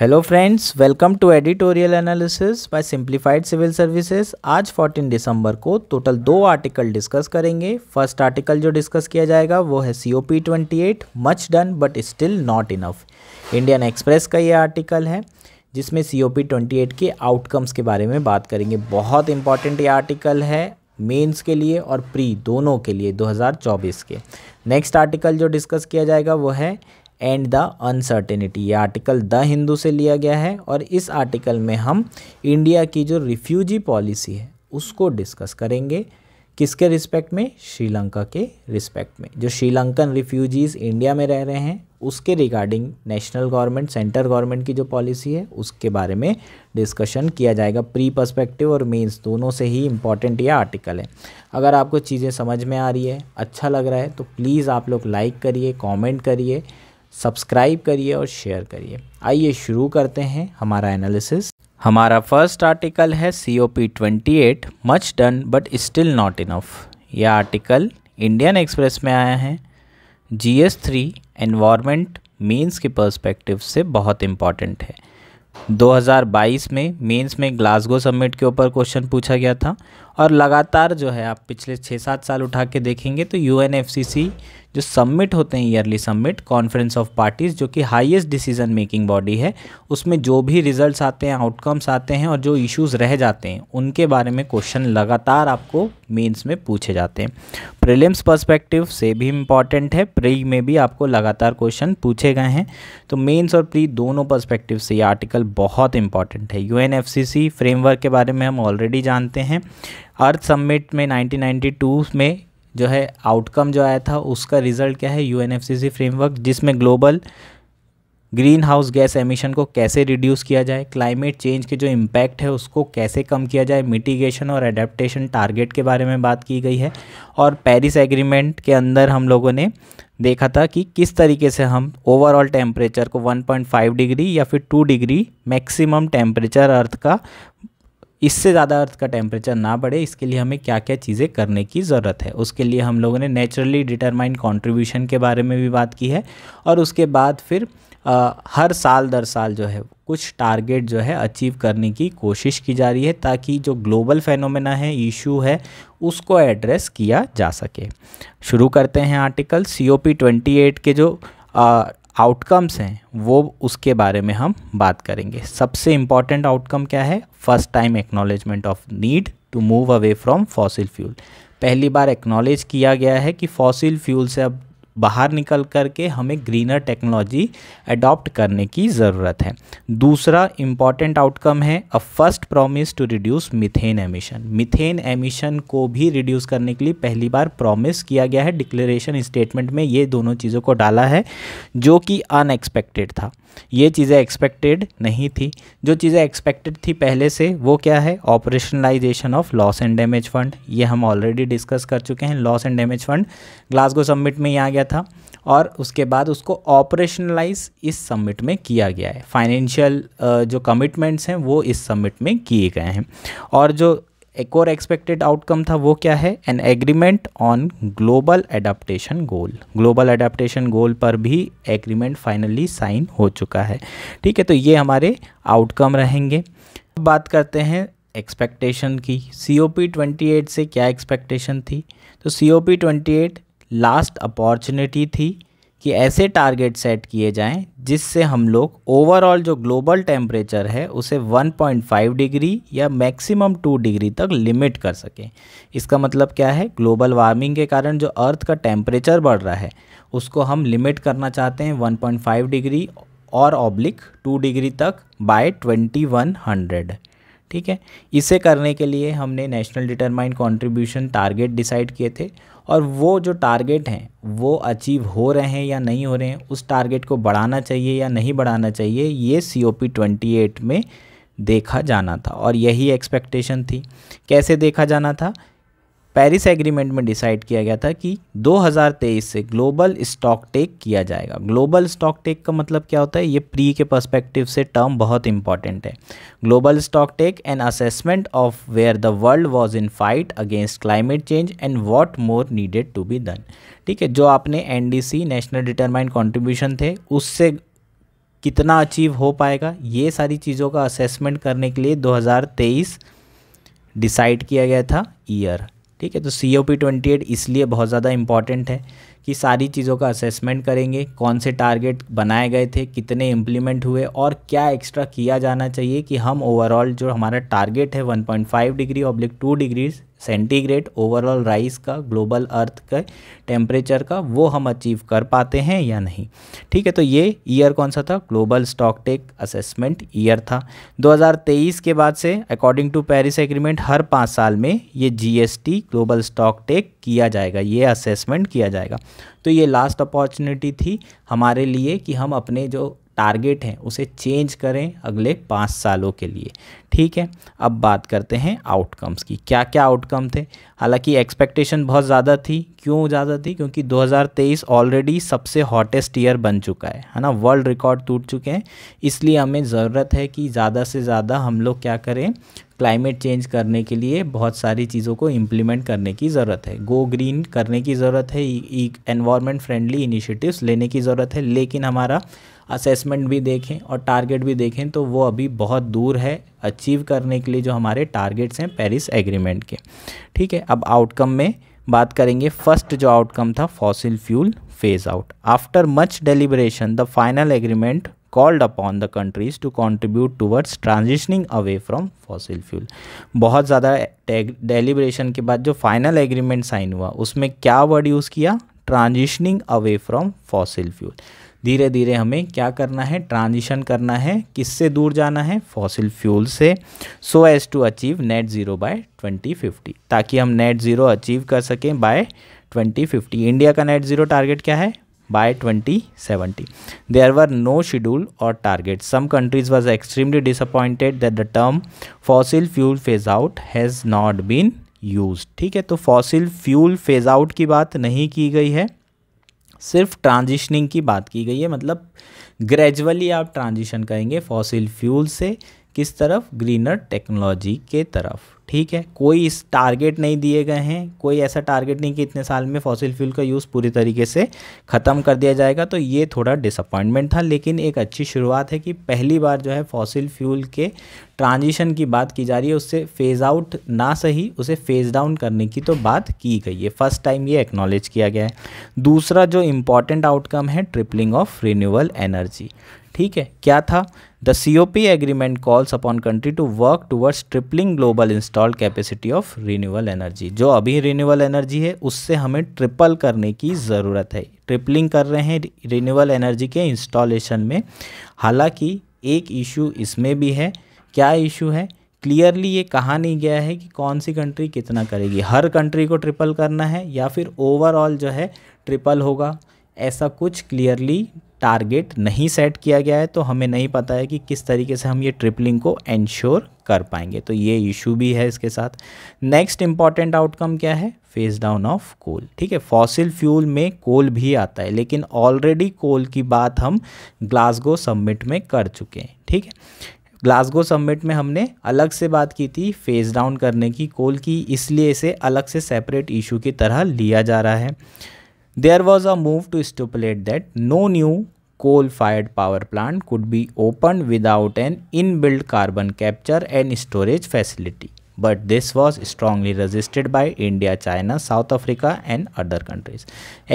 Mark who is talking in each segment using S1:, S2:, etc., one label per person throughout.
S1: hello friends welcome to editorial analysis by simplified civil services आज 14 दिसंबर को total दो आर्टिकल डिस्कस करेंगे फर्स्ट आर्टिकल जो डिस्कस किया जाएगा वो है C O P twenty eight much done but still not enough Indian Express का ये आर्टिकल है जिसमें C O P twenty eight के आउटकम्स के बारे में बात करेंगे बहुत इंपॉर्टेंट ये आर्टिकल है मेंस के लिए और प्री दोनों के लिए 2024 के नेक्स्ट आर्टिकल जो डिस्कस किया जाएगा वो है एंड द अनसर्टेनिटी ये आर्टिकल द हिंदू से लिया गया है और इस आर्टिकल में हम इंडिया की जो रिफ्यूजी पॉलिसी है उसको डिस्कस करेंगे किसके रिस्पेक्ट में श्रीलंका के रिस्पेक्ट में जो श्रीलंकन रिफ्यूजीज़ इंडिया में रह रहे हैं उसके regarding national government center government की जो पॉलिसी है उसके बारे में डिस्कशन किया जाएगा प्री पर्सपेक्टिव और मेंस दोनों से ही इम्पॉर्टेंट यह आर्टिकल है अगर आपको चीज़ें समझ में आ रही है अच्छा लग रहा है तो प्लीज़ आप लोग लाइक करिए कॉमेंट करिए सब्सक्राइब करिए और शेयर करिए आइए शुरू करते हैं हमारा एनालिसिस हमारा फर्स्ट आर्टिकल है C O P twenty eight much done but still not enough यह आर्टिकल इंडियन एक्सप्रेस में आया है G S three environment means के परस्पेक्टिव से बहुत इम्पॉर्टेंट है 2022 में मेंस में ग्लासगो समिट के ऊपर क्वेश्चन पूछा गया था और लगातार जो है आप पिछले छः सात साल उठा के देखेंगे तो यू जो सबमिट होते हैं yearly submit conference of parties जो कि हाईएस्ट डिसीजन मेकिंग बॉडी है उसमें जो भी रिजल्ट्स आते हैं आउटकम्स आते हैं और जो इश्यूज रह जाते हैं उनके बारे में क्वेश्चन लगातार आपको मेंस में पूछे जाते हैं प्रीलिम्स पर्सपेक्टिव से भी इम्पॉर्टेंट है प्री में भी आपको लगातार क्वेश्चन पूछे गए हैं तो मेन्स और प्री दोनों परस्पेक्टिव से ये आर्टिकल बहुत इंपॉर्टेंट है यू फ्रेमवर्क के बारे में हम ऑलरेडी जानते हैं अर्थ समिट में 1992 में जो है आउटकम जो आया था उसका रिजल्ट क्या है यू फ्रेमवर्क जिसमें global greenhouse gas emission को कैसे रिड्यूस किया जाए क्लाइमेट चेंज के जो इम्पैक्ट है उसको कैसे कम किया जाए मिटिगेशन और एडेप्टेशन टारगेट के बारे में बात की गई है और पेरिस एग्रीमेंट के अंदर हम लोगों ने देखा था कि किस तरीके से हम ओवरऑल टेम्परेचर को 1.5 डिग्री या फिर 2 डिग्री मैक्सिमम टेम्परेचर अर्थ का इससे ज़्यादा अर्थ का टेम्परेचर ना बढ़े इसके लिए हमें क्या क्या चीज़ें करने की ज़रूरत है उसके लिए हम लोगों ने नेचुरली डिटरमाइंड कॉन्ट्रीब्यूशन के बारे में भी बात की है और उसके बाद फिर आ, हर साल दर साल जो है कुछ टारगेट जो है अचीव करने की कोशिश की जा रही है ताकि जो ग्लोबल फेनोमेना है इशू है उसको एड्रेस किया जा सके शुरू करते हैं article C O P twenty eight के जो आउटकम्स हैं वो उसके बारे में हम बात करेंगे सबसे इम्पॉर्टेंट आउटकम क्या है first time acknowledgement of need to move away from fossil fuel पहली बार एक्नॉलेज किया गया है कि फॉसिल फ्यूल से अब बाहर निकल कर के हमें ग्रीनर टेक्नोलॉजी अडॉप्ट करने की ज़रूरत है दूसरा इम्पॉर्टेंट आउटकम है a first promise to reduce methane emission methane emission को भी रिड्यूस करने के लिए पहली बार प्रॉमिस किया गया है डिक्लेरेशन स्टेटमेंट में ये दोनों चीज़ों को डाला है जो कि अनएक्सपेक्टेड था ये चीज़ें एक्सपेक्टेड नहीं थी जो चीज़ें एक्सपेक्टेड थी पहले से वो क्या है operationalization of loss and damage fund ये हम ऑलरेडी डिस्कस कर चुके हैं loss and damage fund Glasgow submit में ही आ गया था और उसके बाद उसको ऑपरेशनलाइज इस सबमिट में किया गया है फाइनेंशियल जो कमिटमेंट्स हैं वो इस सबमिट में किए गए हैं और जो एक और एक्सपेक्टेड आउटकम था वो क्या है an agreement on global adaptation goal global adaptation goal पर भी एग्रीमेंट फाइनली साइन हो चुका है ठीक है तो ये हमारे आउटकम रहेंगे अब बात करते हैं एक्सपेक्टेशन की C O P twenty eight से क्या एक्सपेक्टेशन थी तो C O P twenty eight last opportunity थी कि ऐसे टारगेट सेट किए जाएं जिससे हम लोग ओवरऑल जो ग्लोबल टेम्परेचर है उसे 1.5 डिग्री या मैक्सिमम 2 डिग्री तक लिमिट कर सकें इसका मतलब क्या है ग्लोबल वार्मिंग के कारण जो अर्थ का टेम्परेचर बढ़ रहा है उसको हम लिमिट करना चाहते हैं वन डिग्री और ऑब्लिक टू डिग्री तक बाय ट्वेंटी ठीक है इसे करने के लिए हमने national determined contribution target decide किए थे और वो जो टारगेट हैं वो अचीव हो रहे हैं या नहीं हो रहे हैं उस टारगेट को बढ़ाना चाहिए या नहीं बढ़ाना चाहिए ये C O P twenty eight में देखा जाना था और यही एक्सपेक्टेशन थी कैसे देखा जाना था पेरिस एग्रीमेंट में डिसाइड किया गया था कि 2023 से ग्लोबल स्टॉक टेक किया जाएगा ग्लोबल स्टॉक टेक का मतलब क्या होता है ये प्री के पर्सपेक्टिव से टर्म बहुत इंपॉर्टेंट है global stock take an assessment of where the world was in fight against climate change and what more needed to be done ठीक है जो आपने एन नेशनल डिटरमाइंड कॉन्ट्रीब्यूशन थे उससे कितना अचीव हो पाएगा ये सारी चीज़ों का असेसमेंट करने के लिए 2023 डिसाइड किया गया था ईयर ठीक है तो C O P twenty eight इसलिए बहुत ज़्यादा इंपॉर्टेंट है कि सारी चीज़ों का असेसमेंट करेंगे कौन से टारगेट बनाए गए थे कितने इम्प्लीमेंट हुए और क्या एक्स्ट्रा किया जाना चाहिए कि हम ओवरऑल जो हमारा टारगेट है 1.5 degree oblique two degrees centigrade overall rise का ग्लोबल अर्थ का टेम्परेचर का वो हम अचीव कर पाते हैं या नहीं ठीक है तो ये ईयर कौन सा था global stock take assessment year था 2023 के बाद से अकॉर्डिंग टू पेरिस एग्रीमेंट हर पाँच साल में ये जीएसटी ग्लोबल स्टॉक टेक किया जाएगा ये असेसमेंट किया जाएगा तो ये लास्ट अपॉर्चुनिटी थी हमारे लिए कि हम अपने जो टारगेट है उसे चेंज करें अगले पाँच सालों के लिए ठीक है अब बात करते हैं आउटकम्स की क्या क्या आउटकम थे हालांकि एक्सपेक्टेशन बहुत ज़्यादा थी क्यों ज़्यादा थी क्योंकि 2023 ऑलरेडी सबसे हॉटेस्ट ईयर बन चुका है है ना वर्ल्ड रिकॉर्ड टूट चुके हैं इसलिए हमें ज़रूरत है कि ज़्यादा से ज़्यादा हम लोग क्या करें क्लाइमेट चेंज करने के लिए बहुत सारी चीज़ों को इम्प्लीमेंट करने की ज़रूरत है गो ग्रीन करने की ज़रूरत है इन्वायरमेंट फ्रेंडली इनिशिएटिव्स लेने की ज़रूरत है लेकिन हमारा असेसमेंट भी देखें और टारगेट भी देखें तो वो अभी बहुत दूर है अचीव करने के लिए जो हमारे टारगेट्स हैं पेरिस एग्रीमेंट के ठीक है अब आउटकम में बात करेंगे फर्स्ट जो आउटकम था fossil fuel phase out after much deliberation the final agreement called upon the countries to contribute towards transitioning away from fossil fuel बहुत ज़्यादा डेलिब्रेशन के बाद जो फाइनल एग्रीमेंट साइन हुआ उसमें क्या वर्ड यूज़ किया transitioning away from fossil fuel धीरे धीरे हमें क्या करना है ट्रांजिशन करना है किससे दूर जाना है फॉसिल फ्यूल से so as to achieve net zero by 2050 ताकि हम नेट ज़ीरो अचीव कर सकें बाय 2050 इंडिया का नेट ज़ीरो टारगेट क्या है by 2070 seventy there were no schedule और target some countries was extremely disappointed that the term fossil fuel phase out has not been use ठीक है तो fossil fuel phase out की बात नहीं की गई है सिर्फ ट्रांजिशनिंग की बात की गई है मतलब ग्रेजुअली आप ट्रांजिशन करेंगे फॉसिल फ्यूल से किस तरफ ग्रीनर टेक्नोलॉजी के तरफ ठीक है कोई इस टारगेट नहीं दिए गए हैं कोई ऐसा टारगेट नहीं कि इतने साल में फॉसिल फ्यूल का यूज़ पूरी तरीके से ख़त्म कर दिया जाएगा तो ये थोड़ा डिसअपॉइंटमेंट था लेकिन एक अच्छी शुरुआत है कि पहली बार जो है फॉसिल फ्यूल के ट्रांजिशन की बात की जा रही है उससे फेज़ आउट ना सही उसे फेज़ डाउन करने की तो बात की गई है फर्स्ट टाइम ये एक्नॉलेज किया गया है दूसरा जो इम्पॉर्टेंट आउटकम है ट्रिपलिंग ऑफ रिन्यूअल एनर्जी ठीक है क्या था the C O P agreement calls upon country to work towards tripling global installed capacity of renewal energy जो अभी रिन्यूअल एनर्जी है उससे हमें ट्रिपल करने की ज़रूरत है ट्रिपलिंग कर रहे हैं रिन्यूअल एनर्जी के इंस्टॉलेशन में हालांकि एक इशू इसमें भी है क्या इशू है क्लियरली ये कहा नहीं गया है कि कौन सी कंट्री कितना करेगी हर कंट्री को ट्रिपल करना है या फिर ओवरऑल जो है ट्रिपल होगा ऐसा कुछ क्लियरली टारगेट नहीं सेट किया गया है तो हमें नहीं पता है कि किस तरीके से हम ये ट्रिपलिंग को एंश्योर कर पाएंगे तो ये इशू भी है इसके साथ नेक्स्ट इंपॉर्टेंट आउटकम क्या है फेज डाउन ऑफ कोल ठीक है फॉसिल फ्यूल में कोल भी आता है लेकिन ऑलरेडी कोल की बात हम ग्लासगो सबमिट में कर चुके हैं ठीक है ग्लासगो सबमिट में हमने अलग से बात की थी फेज डाउन करने की कोल की इसलिए इसे अलग से सेपरेट इशू की तरह लिया जा रहा है there was a move to stipulate that no new coal fired power plant could be open without an in build carbon capture and storage facility but this was strongly registered by India China South Africa and other countries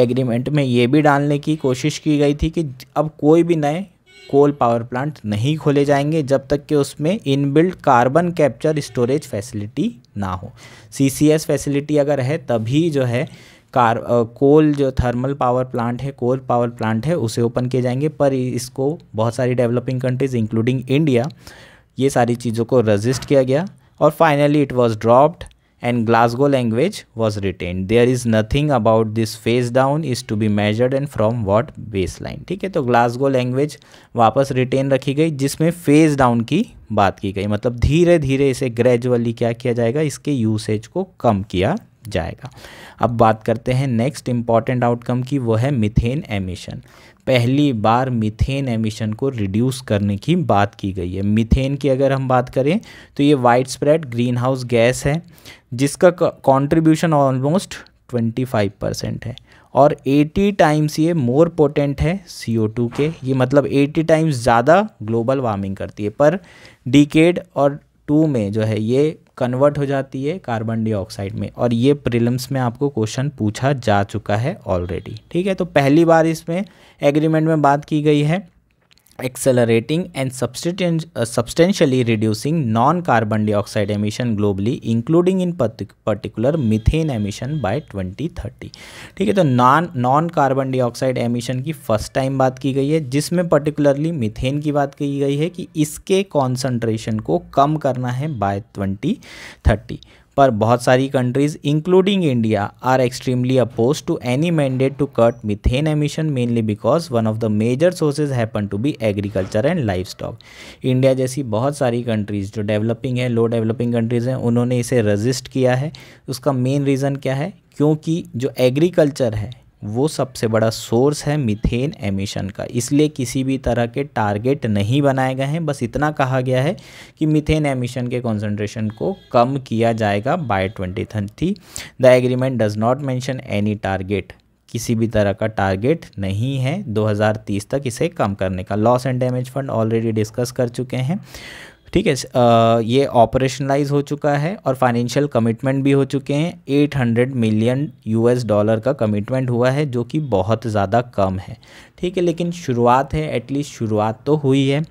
S1: agreement में ये भी डालने की कोशिश की गई थी कि अब कोई भी नए कोल पावर प्लांट नहीं खोले जाएंगे जब तक कि उसमें in build carbon capture storage facility ना हो सी सी एस फैसिलिटी अगर है तभी जो है कार कोल जो थर्मल पावर प्लांट है कोल पावर प्लांट है उसे ओपन किए जाएंगे पर इसको बहुत सारी डेवलपिंग कंट्रीज़ इंक्लूडिंग इंडिया ये सारी चीज़ों को रजिस्ट किया गया और finally it was dropped Glasgow language was retain there is nothing about this phase down is to be measured and from what base line ठीक है तो ग्लासगो लैंग्वेज वापस रिटेन रखी गई जिसमें फेज डाउन की बात की गई मतलब धीरे धीरे इसे ग्रेजुअली क्या किया जाएगा इसके यूसेज को कम किया जाएगा अब बात करते हैं नेक्स्ट इम्पॉर्टेंट आउटकम की वो है मिथेन एमिशन पहली बार मिथेन एमिशन को रिड्यूस करने की बात की गई है मिथेन की अगर हम बात करें तो ये wide spread greenhouse gas है जिसका contribution almost twenty five percent है और 80 टाइम्स ये मोर पोटेंट है टू के ये मतलब 80 टाइम्स ज़्यादा ग्लोबल वार्मिंग करती है पर डिकेड और टू में जो है ये कन्वर्ट हो जाती है कार्बन डाइऑक्साइड में और ये प्रिलिम्स में आपको क्वेश्चन पूछा जा चुका है ऑलरेडी ठीक है तो पहली बार इसमें एग्रीमेंट में बात की गई है accelerating and substantially reducing non-carbon dioxide emission globally including in particular methane emission by 2030 ठीक है तो non non carbon dioxide emission की फर्स्ट टाइम बात की गई है जिसमें पर्टिकुलरली मिथेन की बात की गई है कि इसके कॉन्सेंट्रेशन को कम करना है बाय 2030 पर बहुत सारी countries including India are extremely oppose to any mandate to cut methane emission mainly because one of the major sources happen to be agriculture and life stock India जैसी बहुत सारी कंट्रीज जो डेवलपिंग है लो developing countries हैं उन्होंने इसे resist किया है उसका मेन रीज़न क्या है क्योंकि जो एग्रीकल्चर है वो सबसे बड़ा सोर्स है मीथेन एमिशन का इसलिए किसी भी तरह के टारगेट नहीं बनाए गए हैं बस इतना कहा गया है कि मीथेन एमिशन के कॉन्सेंट्रेशन को कम किया जाएगा by twenty thirty the agreement does not mention any target किसी भी तरह का टारगेट नहीं है 2030 तक इसे कम करने का loss and damage fund already discuss कर चुके हैं ठीक है ये ऑपरेशनलाइज हो चुका है और फाइनेंशियल कमिटमेंट भी हो चुके हैं 800 मिलियन यूएस डॉलर का कमिटमेंट हुआ है जो कि बहुत ज़्यादा कम है ठीक है लेकिन शुरुआत है एटलीस्ट शुरुआत तो हुई है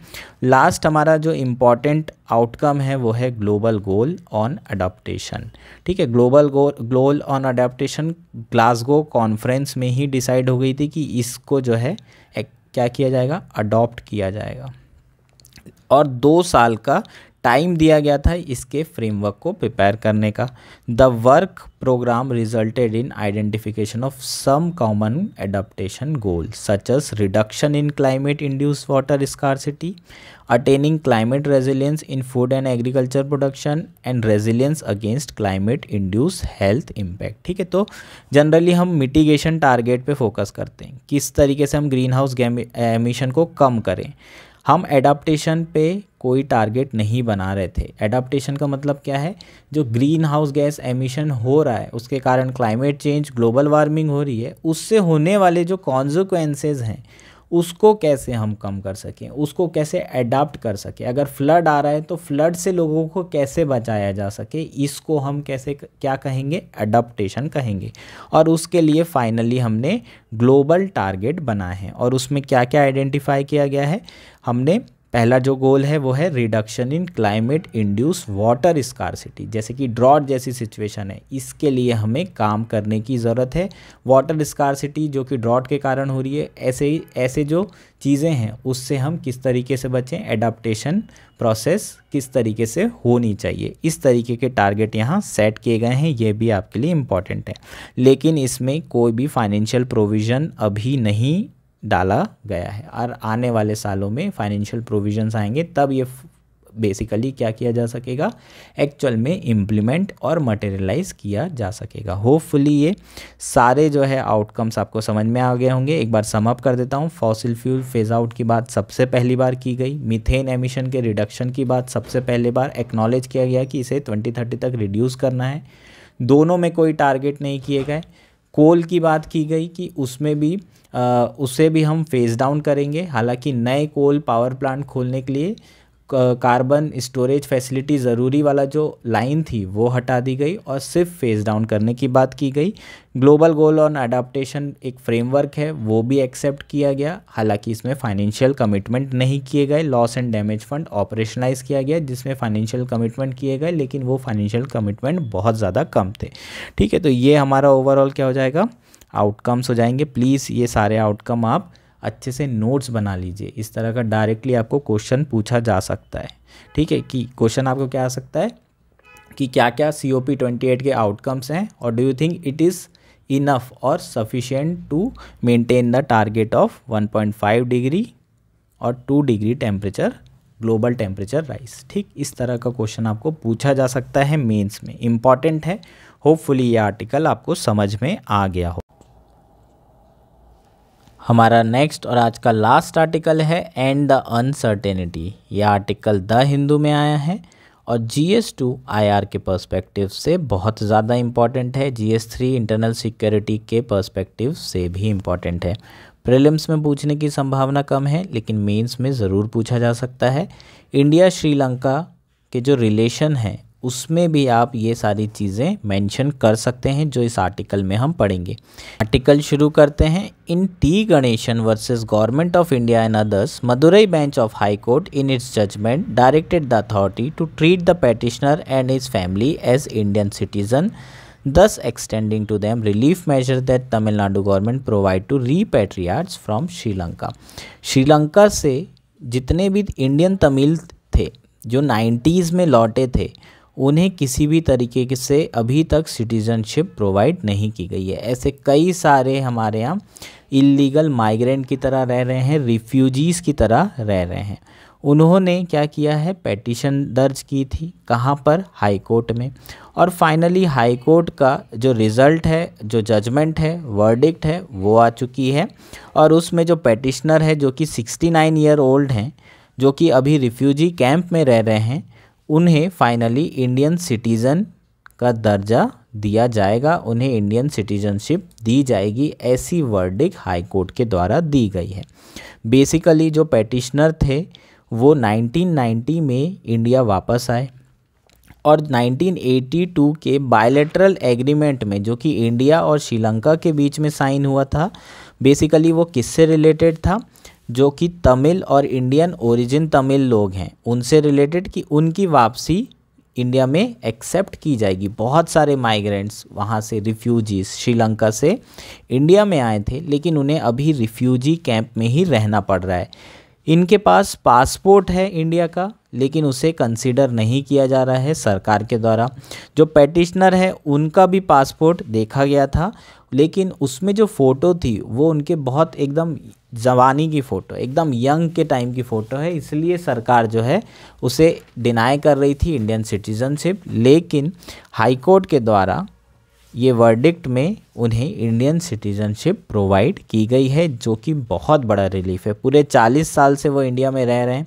S1: लास्ट हमारा जो इम्पॉर्टेंट आउटकम है वो है ग्लोबल गोल ऑन अडाप्टेशन ठीक है global goal global on adaptation Glasgow conference में ही डिसाइड हो गई थी कि इसको जो है क्या किया जाएगा अडॉप्ट किया जाएगा और दो साल का टाइम दिया गया था इसके फ्रेमवर्क को प्रिपेयर करने का the work programme resulted in identification of some common adaptation goal such as reduction in climate induce water scarcity attaining climate resilience in food and agriculture production and resilience against climate induce health impact ठीक है तो generally हम mitigation target पर focus करते हैं किस तरीके से हम ग्रीन हाउस एमिशन को कम करें हम एडाप्टेशन पे कोई टारगेट नहीं बना रहे थे एडाप्टेशन का मतलब क्या है जो ग्रीन हाउस गैस एमिशन हो रहा है उसके कारण क्लाइमेट चेंज ग्लोबल वार्मिंग हो रही है उससे होने वाले जो कॉन्सिक्वेंसेज हैं उसको कैसे हम कम कर सकें उसको कैसे एडाप्ट कर सकें अगर फ्लड आ रहा है तो फ्लड से लोगों को कैसे बचाया जा सके इसको हम कैसे क्या कहेंगे अडाप्टेशन कहेंगे और उसके लिए फाइनली हमने ग्लोबल टारगेट बनाए हैं और उसमें क्या क्या आइडेंटिफाई किया गया है हमने पहला जो गोल है वो है reduction in climate induce water scarcity जैसे कि ड्रॉट जैसी सिचुएशन है इसके लिए हमें काम करने की ज़रूरत है वाटर स्कारसिटी जो कि ड्रॉट के कारण हो रही है ऐसे ही ऐसे जो चीज़ें हैं उससे हम किस तरीके से बचें एडाप्टेशन प्रोसेस किस तरीके से होनी चाहिए इस तरीके के टारगेट यहाँ सेट किए गए हैं ये भी आपके लिए इम्पॉर्टेंट है लेकिन इसमें कोई भी फाइनेंशियल प्रोविज़न अभी नहीं डाला गया है और आने वाले सालों में फाइनेंशियल प्रोविजंस आएंगे तब ये बेसिकली क्या किया जा सकेगा एक्चुअल में इम्प्लीमेंट और मटेरियलाइज किया जा सकेगा होपफुली ये सारे जो है आउटकम्स आपको समझ में आ गए होंगे एक बार समअप कर देता हूँ फॉसिल फ्यूल फेज आउट की बात सबसे पहली बार की गई मिथेन एमिशन के रिडक्शन की बात सबसे पहले बार एक्नॉलेज किया गया कि इसे ट्वेंटी थर्टी तक रिड्यूस करना है दोनों में कोई टारगेट नहीं किए गए कोल की बात की गई कि उसमें भी आ, उसे भी हम फेज़ डाउन करेंगे हालांकि नए कोल पावर प्लांट खोलने के लिए कार्बन स्टोरेज फैसिलिटी ज़रूरी वाला जो लाइन थी वो हटा दी गई और सिर्फ फेज़ डाउन करने की बात की गई ग्लोबल गोल ऑन अडाप्टेशन एक फ्रेमवर्क है वो भी एक्सेप्ट किया गया हालांकि इसमें फाइनेंशियल कमिटमेंट नहीं किए गए loss and damage fund operationalise किया गया जिसमें फाइनेंशियल कमिटमेंट किए गए लेकिन वो फाइनेंशियल कमिटमेंट बहुत ज़्यादा कम थे ठीक है तो ये हमारा ओवरऑल क्या हो जाएगा आउटकम्स हो जाएंगे प्लीज़ ये सारे आउटकम आप अच्छे से नोट्स बना लीजिए इस तरह का डायरेक्टली आपको क्वेश्चन पूछा जा सकता है ठीक है कि क्वेश्चन आपको क्या आ सकता है कि क्या क्या C O P twenty eight के आउटकम्स हैं और do you think it is enough और sufficient to maintain the target of 1.5 degree और 2 degree temperature global temperature rise ठीक इस तरह का क्वेश्चन आपको पूछा जा सकता है मेंस में इम्पॉर्टेंट है होपफुली ये आर्टिकल आपको समझ में आ गया हो हमारा नेक्स्ट और आज का लास्ट आर्टिकल है एंड द अनसर्टेनिटी यह आर्टिकल द हिंदू में आया है और G S two I R के पर्सपेक्टिव से बहुत ज़्यादा इम्पॉर्टेंट है G S three internal security के पर्सपेक्टिव से भी इम्पॉर्टेंट है प्रिलिम्स में पूछने की संभावना कम है लेकिन मेंस में ज़रूर पूछा जा सकता है इंडिया श्रीलंका के जो रिलेशन है उसमें भी आप ये सारी चीज़ें मेंशन कर सकते हैं जो इस आर्टिकल में हम पढ़ेंगे आर्टिकल शुरू करते हैं in T Ganesan versus government of India and others Madurai bench of high court in its judgment directed the authority to treat the petitioner and is family as Indian citizen thus extending to them relief measure that Tamil Nadu government provide to re repatriates from Sri Lanka Sri Lanka से जितने भी Indian Tamil थे जो 90s में लौटे थे उन्हें किसी भी तरीके से अभी तक सिटीजनशिप प्रोवाइड नहीं की गई है ऐसे कई सारे हमारे यहाँ इलीगल माइग्रेंट की तरह रह रहे हैं रिफ्यूजीज़ की तरह रह रहे हैं उन्होंने क्या किया है पेटिशन दर्ज की थी कहाँ पर हाई कोर्ट में और फाइनली हाई कोर्ट का जो रिज़ल्ट है जो जजमेंट है वर्डिक्ट है वो आ चुकी है और उसमें जो पेटिशनर है जो कि 69 ईयर ओल्ड हैं जो कि अभी रिफ्यूजी कैंप में रह रहे हैं उन्हें फाइनली इंडियन सिटीज़न का दर्जा दिया जाएगा उन्हें इंडियन सिटीजनशिप दी जाएगी ऐसी वर्डिक हाई कोर्ट के द्वारा दी गई है बेसिकली जो पेटिशनर थे वो 1990 में इंडिया वापस आए और 1982 के बायलेटरल एग्रीमेंट में जो कि इंडिया और श्रीलंका के बीच में साइन हुआ था बेसिकली वो किससे रिलेटेड था जो कि तमिल और इंडियन ओरिजिन तमिल लोग हैं उनसे रिलेटेड कि उनकी वापसी इंडिया में एक्सेप्ट की जाएगी बहुत सारे माइग्रेंट्स वहाँ से रिफ्यूजीज श्रीलंका से इंडिया में आए थे लेकिन उन्हें अभी रिफ्यूजी कैंप में ही रहना पड़ रहा है इनके पास पासपोर्ट है इंडिया का लेकिन उसे कंसिडर नहीं किया जा रहा है सरकार के द्वारा जो पेटिशनर है उनका भी पासपोर्ट देखा गया था लेकिन उसमें जो फ़ोटो थी वो उनके बहुत एकदम जवानी की फ़ोटो एकदम यंग के टाइम की फ़ोटो है इसलिए सरकार जो है उसे डिनाई कर रही थी इंडियन सिटीजनशिप लेकिन हाईकोर्ट के द्वारा ये वर्डिक्ट में उन्हें इंडियन सिटीजनशिप प्रोवाइड की गई है जो कि बहुत बड़ा रिलीफ है पूरे चालीस साल से वो इंडिया में रह रहे हैं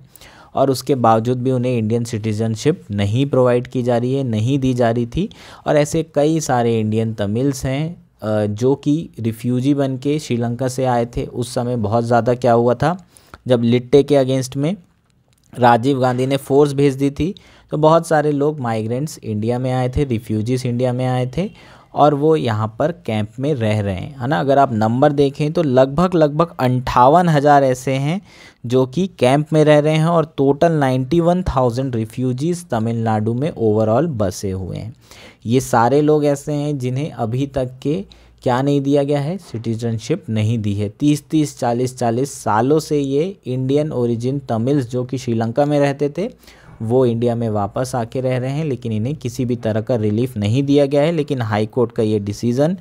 S1: और उसके बावजूद भी उन्हें इंडियन सिटीजनशिप नहीं प्रोवाइड की जा रही है नहीं दी जा रही थी और ऐसे कई सारे इंडियन तमिल्स हैं जो कि रिफ्यूजी बन के श्रीलंका से आए थे उस समय बहुत ज़्यादा क्या हुआ था जब लिट्टे के अगेंस्ट में राजीव गांधी ने फोर्स भेज दी थी तो बहुत सारे लोग माइग्रेंट्स इंडिया में आए थे रिफ्यूजीज इंडिया में आए थे और वो यहाँ पर कैंप में रह रहे हैं है ना अगर आप नंबर देखें तो लगभग लगभग अंठावन हज़ार ऐसे हैं जो कि कैंप में रह रहे हैं और टोटल 91,000 रिफ्यूजीज़ तमिलनाडु में ओवरऑल बसे हुए हैं ये सारे लोग ऐसे हैं जिन्हें अभी तक के क्या नहीं दिया गया है सिटीजनशिप नहीं दी है तीस तीस चालीस चालीस सालों से ये इंडियन ओरिजिन तमिल्स जो कि श्रीलंका में रहते थे वो इंडिया में वापस आके रह रहे हैं लेकिन इन्हें किसी भी तरह का रिलीफ नहीं दिया गया है लेकिन हाई कोर्ट का ये डिसीज़न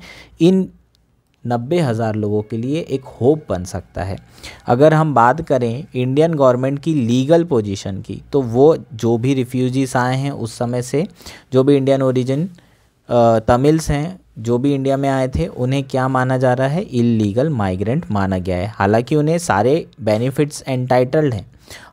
S1: इन नब्बे हज़ार लोगों के लिए एक होप बन सकता है अगर हम बात करें इंडियन गवर्नमेंट की लीगल पोजीशन की तो वो जो भी रिफ्यूजीस आए हैं उस समय से जो भी इंडियन ओरिजिन तमिल्स हैं जो भी इंडिया में आए थे उन्हें क्या माना जा रहा है इलीगल माइग्रेंट माना गया है हालांकि उन्हें सारे बेनिफिट्स एंटाइटल्ड हैं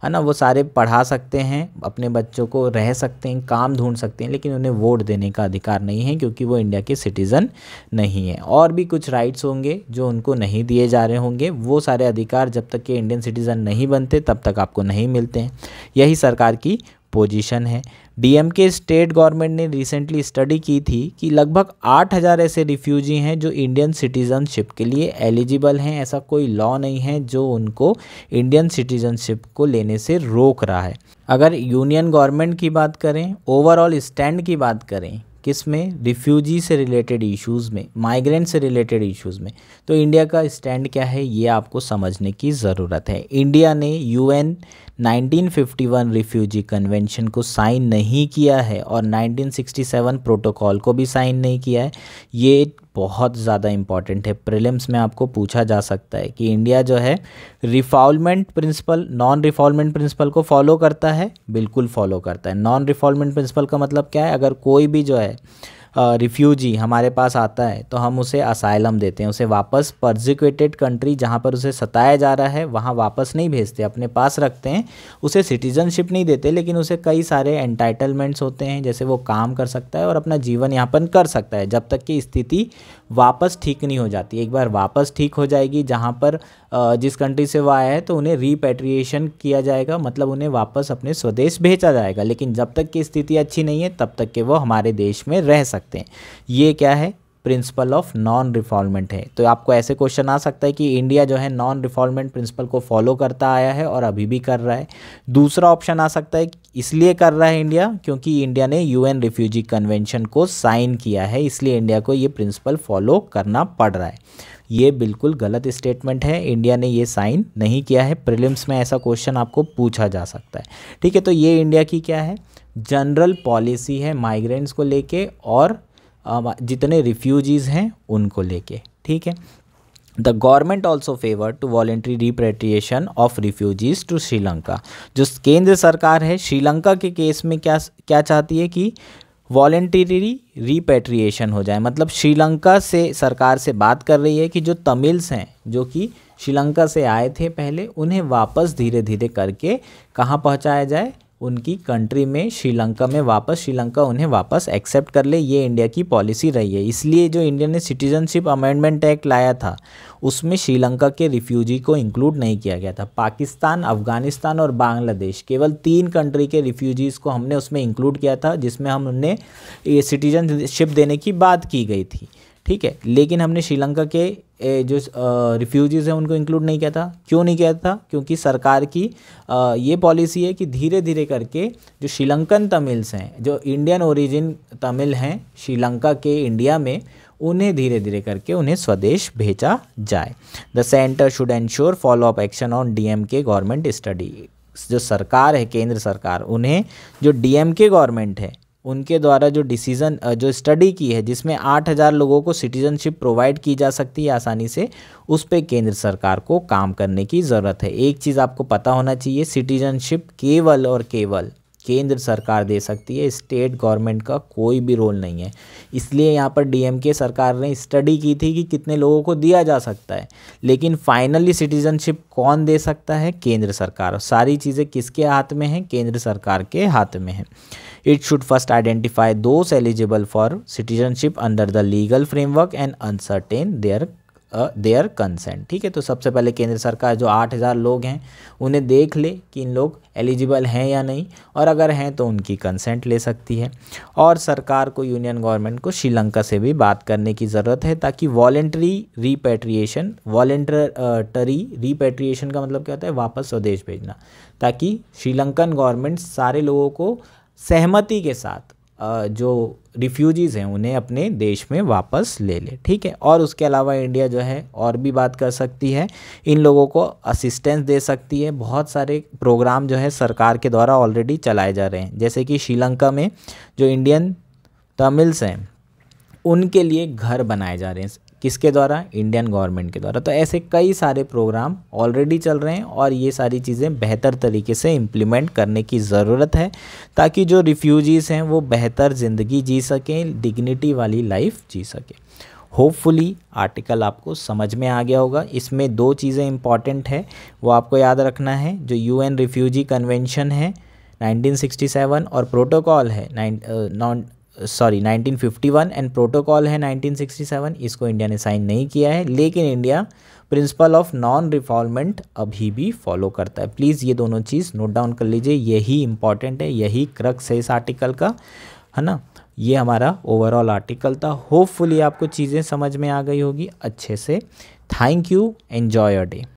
S1: है ना वो सारे पढ़ा सकते हैं अपने बच्चों को रह सकते हैं काम ढूंढ सकते हैं लेकिन उन्हें वोट देने का अधिकार नहीं है क्योंकि वो इंडिया के सिटीज़न नहीं है और भी कुछ राइट्स होंगे जो उनको नहीं दिए जा रहे होंगे वो सारे अधिकार जब तक के इंडियन सिटीज़न नहीं बनते तब तक आपको नहीं मिलते हैं यही सरकार की पोजीशन है डीएमके स्टेट गवर्नमेंट ने रिसेंटली स्टडी की थी कि लगभग 8000 ऐसे रिफ्यूजी हैं जो इंडियन सिटीज़नशिप के लिए एलिजिबल हैं ऐसा कोई लॉ नहीं है जो उनको इंडियन सिटीज़नशिप को लेने से रोक रहा है अगर यूनियन गवर्नमेंट की बात करें ओवरऑल स्टैंड की बात करें किस में रिफ्यूजी से रिलेटेड इश्यूज़ में माइग्रेंट से रिलेटेड इश्यूज़ में तो इंडिया का स्टैंड क्या है ये आपको समझने की ज़रूरत है इंडिया ने यूएन 1951 रिफ्यूजी कन्वेंशन को साइन नहीं किया है और 1967 प्रोटोकॉल को भी साइन नहीं किया है ये बहुत ज़्यादा इंपॉर्टेंट है प्रिलिम्स में आपको पूछा जा सकता है कि इंडिया जो है refoulement principle non refoulement principle को फॉलो करता है बिल्कुल फॉलो करता है नॉन रिफॉलमेंट प्रिंसिपल का मतलब क्या है अगर कोई भी जो है रिफ्यूजी हमारे पास आता है तो हम उसे असाइलम देते हैं उसे वापस परजिक्यूटेड कंट्री जहाँ पर उसे सताया जा रहा है वहाँ वापस नहीं भेजते अपने पास रखते हैं उसे सिटीजनशिप नहीं देते लेकिन उसे कई सारे एंटाइटलमेंट्स होते हैं जैसे वो काम कर सकता है और अपना जीवन यापन कर सकता है जब तक कि स्थिति वापस ठीक नहीं हो जाती एक बार वापस ठीक हो जाएगी जहाँ पर जिस कंट्री से वो आया है तो उन्हें रिपेट्रिएशन किया जाएगा मतलब उन्हें वापस अपने स्वदेश भेजा जाएगा लेकिन जब तक की स्थिति अच्छी नहीं है तब तक के वो हमारे देश में रह सकते सकते हैं ये क्या है प्रिंसिपल ऑफ नॉन रिफॉर्मेंट है तो आपको ऐसे क्वेश्चन आ सकता है कि इंडिया जो है नॉन रिफॉर्मेंट प्रिंसिपल को फॉलो करता आया है और अभी भी कर रहा है दूसरा ऑप्शन आ सकता है इसलिए कर रहा है इंडिया क्योंकि इंडिया ने यूएन रिफ्यूजी कन्वेंशन को साइन किया है इसलिए इंडिया को ये प्रिंसिपल फॉलो करना पड़ रहा है ये बिल्कुल गलत स्टेटमेंट है इंडिया ने ये साइन नहीं किया है प्रिलिम्स में ऐसा क्वेश्चन आपको पूछा जा सकता है ठीक है तो ये इंडिया की क्या है जनरल पॉलिसी है माइग्रेंट्स को लेके और जितने रिफ्यूजीज़ हैं उनको लेके ठीक है the government also favour to voluntary repatriation of refugees to Sri Lanka जो केंद्र सरकार है श्रीलंका के केस में क्या क्या चाहती है कि वॉल्ट्री रिपेट्रिएशन हो जाए मतलब श्रीलंका से सरकार से बात कर रही है कि जो तमिल्स हैं जो कि श्रीलंका से आए थे पहले उन्हें वापस धीरे धीरे करके कहाँ पहुँचाया जाए उनकी कंट्री में श्रीलंका में वापस श्रीलंका उन्हें वापस एक्सेप्ट कर ले ये इंडिया की पॉलिसी रही है इसलिए जो इंडिया ने सिटीजनशिप अमेंडमेंट एक्ट लाया था उसमें श्रीलंका के रिफ्यूजी को इंक्लूड नहीं किया गया था पाकिस्तान अफगानिस्तान और बांग्लादेश केवल तीन कंट्री के रिफ्यूजीज़ को हमने उसमें इंक्लूड किया था जिसमें हमने सिटीजनशिप देने की बात की गई थी ठीक है लेकिन हमने श्रीलंका के जो रिफ्यूजीज़ हैं उनको इंक्लूड नहीं किया था क्यों नहीं किया था क्योंकि सरकार की आ, ये पॉलिसी है कि धीरे धीरे करके जो श्रीलंकन तमिल्स हैं जो इंडियन ओरिजिन तमिल हैं श्रीलंका के इंडिया में उन्हें धीरे धीरे करके उन्हें स्वदेश भेजा जाए the centre should ensure follow up action on के गवर्नमेंट स्टडी जो सरकार है केंद्र सरकार उन्हें जो डीएमके गवर्नमेंट है उनके द्वारा जो डिसीज़न जो स्टडी की है जिसमें आठ हज़ार लोगों को सिटीजनशिप प्रोवाइड की जा सकती है आसानी से उस पर केंद्र सरकार को काम करने की ज़रूरत है एक चीज़ आपको पता होना चाहिए सिटीजनशिप केवल और केवल केंद्र सरकार दे सकती है स्टेट गवर्नमेंट का कोई भी रोल नहीं है इसलिए यहाँ पर डीएमके सरकार ने स्टडी की थी कि कितने लोगों को दिया जा सकता है लेकिन फाइनली सिटीजनशिप कौन दे सकता है केंद्र सरकार सारी चीज़ें किसके हाथ में हैं केंद्र सरकार के हाथ में है it should first identify those eligible for citizenship under the legal framework and ascertain their their consent ठीक है तो सबसे पहले केंद्र सरकार जो आठ हज़ार लोग हैं उन्हें देख ले कि इन लोग एलिजिबल हैं या नहीं और अगर हैं तो उनकी कंसेंट ले सकती है और सरकार को यूनियन गवर्नमेंट को श्रीलंका से भी बात करने की ज़रूरत है ताकि वॉलेंट्री रिपेट्रिएशन वॉलेंटरी रिपेट्रिएशन का मतलब क्या होता है वापस स्वदेश भेजना ताकि श्रीलंकन गवर्नमेंट सारे लोगों को सहमति के साथ जो रिफ्यूजीज़ हैं उन्हें अपने देश में वापस ले ले ठीक है और उसके अलावा इंडिया जो है और भी बात कर सकती है इन लोगों को असिस्टेंस दे सकती है बहुत सारे प्रोग्राम जो है सरकार के द्वारा ऑलरेडी चलाए जा रहे हैं जैसे कि श्रीलंका में जो इंडियन तमिल्स हैं उनके लिए घर बनाए जा रहे हैं किसके द्वारा इंडियन गवर्नमेंट के द्वारा तो ऐसे कई सारे प्रोग्राम ऑलरेडी चल रहे हैं और ये सारी चीज़ें बेहतर तरीके से इम्प्लीमेंट करने की ज़रूरत है ताकि जो रिफ्यूजीज़ हैं वो बेहतर ज़िंदगी जी सकें डिग्निटी वाली लाइफ जी सकें होपफुली आर्टिकल आपको समझ में आ गया होगा इसमें दो चीज़ें इंपॉर्टेंट है वो आपको याद रखना है जो यू रिफ्यूजी कन्वेंशन है 1967 और प्रोटोकॉल है nine non uh, sorry 1951 and protocol है 1967 इसको इंडिया ने साइन नहीं किया है लेकिन India principle of non refoulement अभी भी फॉलो करता है प्लीज़ ये दोनों चीज़ नोट डाउन कर लीजिए यही इंपॉर्टेंट है यही क्रक्स है इस आर्टिकल का है ना ये हमारा ओवरऑल आर्टिकल था होपफुली आपको चीज़ें समझ में आ गई होगी अच्छे से thank you enjoy your day